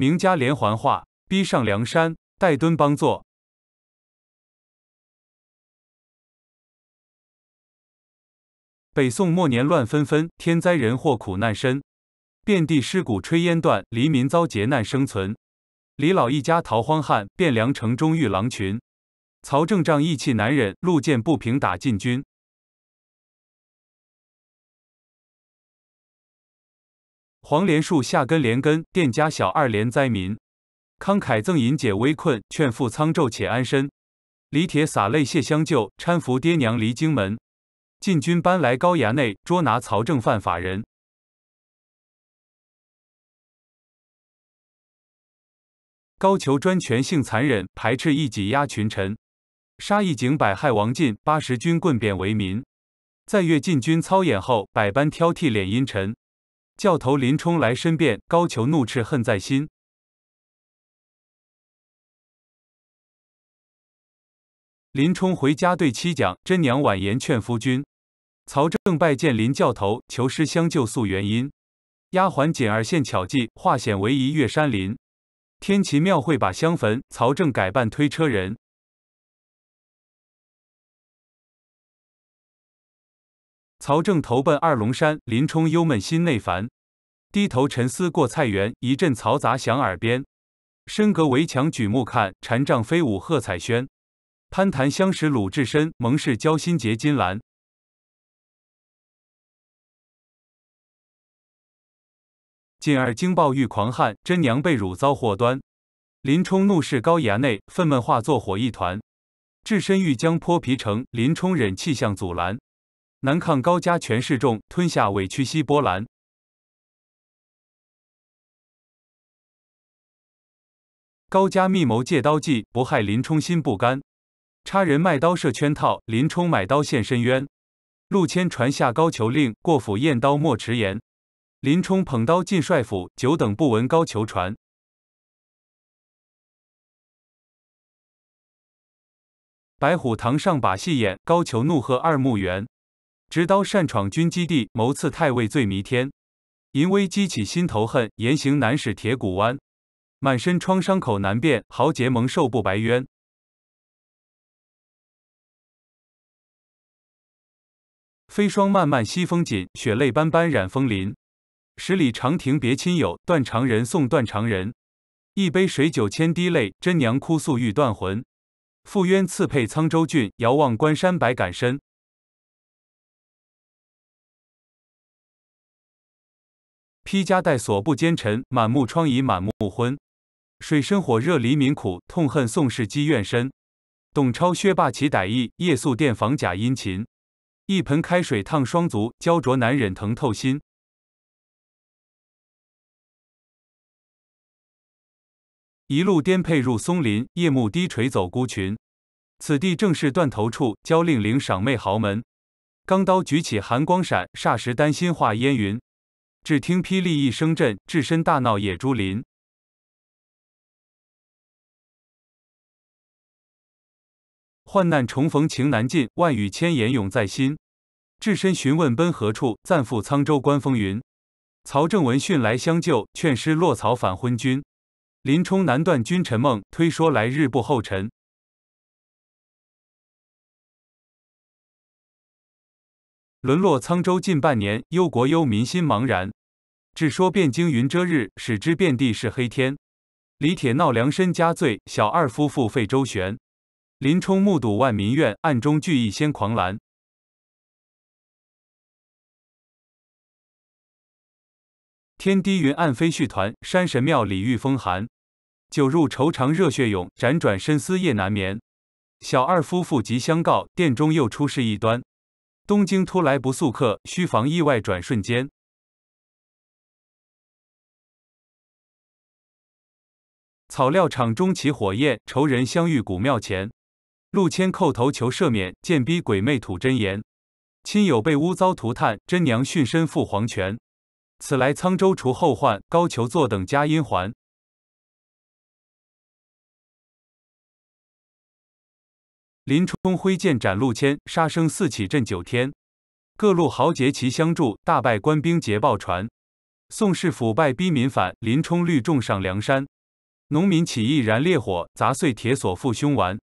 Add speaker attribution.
Speaker 1: 名家连环画《逼上梁山》，戴敦邦作。
Speaker 2: 北宋末年乱纷纷，天灾人祸苦难深，遍地尸骨炊烟断，黎民遭劫难生存。李老一家逃荒汉，汴梁城中遇狼群。曹正仗义气难忍，路见不平打禁军。黄连树下根连根，店家小二连灾民，慷慨赠银解危困，劝父苍咒且安身。李铁洒泪谢相救，搀扶爹娘离京门。禁军搬来高衙内，捉拿曹正犯法人。高俅专权性残忍，排斥异己压群臣，杀一儆百害王进，八十军棍贬为民。在越禁军操演后，百般挑剔脸阴沉。教头林冲来申辩，高俅怒斥恨在心。林冲回家对妻讲，贞娘婉言劝夫君。曹正拜见林教头，求师相救诉原因。丫鬟锦儿献巧计，化险为夷越山林。天齐庙会把香焚，曹正改扮
Speaker 1: 推车人。
Speaker 2: 曹正投奔二龙山，林冲忧闷心内烦，低头沉思过菜园。一阵嘈杂响耳边，身隔围墙举目看，禅杖飞舞喝彩轩，攀谈相识鲁智深，盟誓交心结金兰。进而惊暴遇狂汉，真娘被辱遭祸端。林冲怒视高衙内，愤懑化作火一团。智深欲将泼皮城，林冲忍气向阻拦。南抗高家权势重，吞下委屈西波兰。高家密谋借刀计，不害林冲心不甘。差人卖刀设圈套，林冲买刀陷深渊。陆谦传下高俅令，过府验刀莫迟延。林冲捧刀进帅府，久等不闻高俅传。白虎堂上把戏演，高俅怒喝二目圆。执刀擅闯军基地，谋刺太尉罪弥天。淫威激起心头恨，言行难使铁骨弯。满身创伤口难辨，豪杰蒙受不白冤。飞霜漫漫西风紧，血泪斑斑染枫林。十里长亭别亲友，断肠人送断肠人。一杯水酒千滴泪，真娘哭诉欲断魂。赴冤赐配沧州郡，遥望关山百感深。
Speaker 1: 披枷带锁不
Speaker 2: 奸臣，满目疮痍满目昏，水深火热黎民苦，痛恨宋氏积怨深。董超薛霸起歹意，夜宿店房假殷勤，一盆开水烫双足，焦灼难忍疼透心。一路颠沛入松林，夜幕低垂走孤群，此地正是断头处，交令灵赏媚豪门。钢刀举起寒光闪，霎时丹心化烟云。只听霹雳一声震，置深大闹野猪林。患难重逢情难尽，万语千言涌在心。置深询问奔何处，暂赴沧州观风云。曹正闻讯来相救，劝师落草反昏君。林冲难断君臣梦，推说来日不后尘。沦落沧州近半年，忧国忧民心茫然。只说汴京云遮日，使之遍地是黑天。李铁闹梁身加罪，小二夫妇费周旋。林冲目睹万民怨，暗中聚义先狂澜。
Speaker 1: 天低云暗
Speaker 2: 飞絮团，山神庙里遇风寒。酒入愁肠热血涌，辗转深思夜难眠。小二夫妇急相告，殿中又出事一端。东京突来不速客，须防意外转瞬间。草料场中起火焰，仇人相遇古庙前。陆谦叩头求赦免，见逼鬼魅吐真言。亲友被诬遭涂炭，真娘殉身赴黄泉。此来沧州除后患，高俅坐等佳音还。林冲挥剑斩陆谦，杀声四起震九天。各路豪杰齐相助，大败官兵劫报船。宋氏腐败逼民反，林冲率众上梁山。农民起义燃烈火，砸碎铁锁
Speaker 1: 缚凶顽。